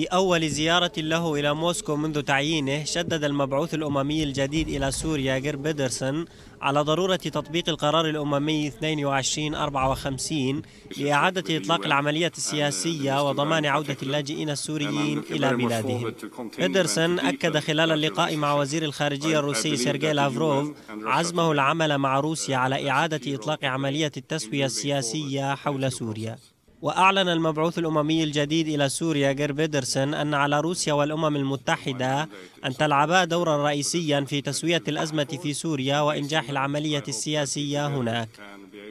في أول زيارة له إلى موسكو منذ تعيينه شدد المبعوث الأممي الجديد إلى سوريا غير بيدرسون على ضرورة تطبيق القرار الأممي 2254 لإعادة إطلاق العملية السياسية وضمان عودة اللاجئين السوريين إلى بلادهم بيدرسون أكد خلال اللقاء مع وزير الخارجية الروسي سيرجي لافروف عزمه العمل مع روسيا على إعادة إطلاق عملية التسوية السياسية حول سوريا وأعلن المبعوث الأممي الجديد إلى سوريا غير بيدرسن أن على روسيا والأمم المتحدة أن تلعبا دورا رئيسيا في تسوية الأزمة في سوريا وإنجاح العملية السياسية هناك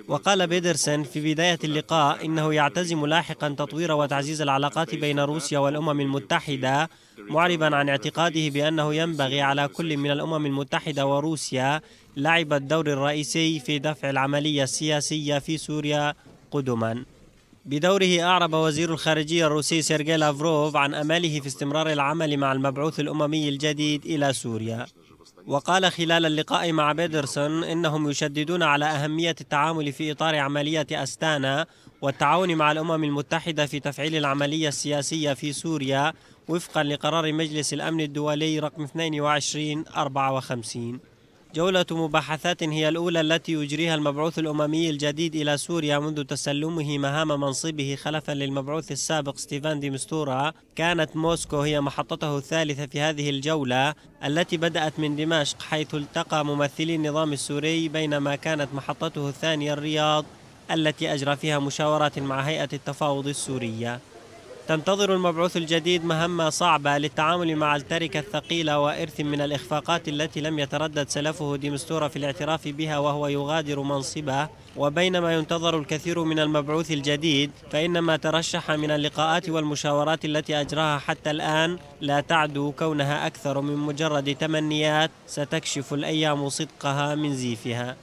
وقال بيدرسن في بداية اللقاء إنه يعتزم لاحقا تطوير وتعزيز العلاقات بين روسيا والأمم المتحدة معربا عن اعتقاده بأنه ينبغي على كل من الأمم المتحدة وروسيا لعب الدور الرئيسي في دفع العملية السياسية في سوريا قدما بدوره أعرب وزير الخارجية الروسي سيرجي لافروف عن أماله في استمرار العمل مع المبعوث الأممي الجديد إلى سوريا وقال خلال اللقاء مع بيدرسون إنهم يشددون على أهمية التعامل في إطار عملية أستانا والتعاون مع الأمم المتحدة في تفعيل العملية السياسية في سوريا وفقا لقرار مجلس الأمن الدولي رقم 2254 جولة مباحثات هي الأولى التي يجريها المبعوث الأممي الجديد إلى سوريا منذ تسلمه مهام منصبه خلفا للمبعوث السابق ستيفان دي مستورا كانت موسكو هي محطته الثالثة في هذه الجولة التي بدأت من دمشق حيث التقى ممثلي النظام السوري بينما كانت محطته الثانية الرياض التي أجرى فيها مشاورات مع هيئة التفاوض السورية تنتظر المبعوث الجديد مهمة صعبة للتعامل مع التركة الثقيلة وإرث من الإخفاقات التي لم يتردد سلفه ديمستورا في الاعتراف بها وهو يغادر منصبه وبينما ينتظر الكثير من المبعوث الجديد فإن ما ترشح من اللقاءات والمشاورات التي أجراها حتى الآن لا تعدو كونها أكثر من مجرد تمنيات ستكشف الأيام صدقها من زيفها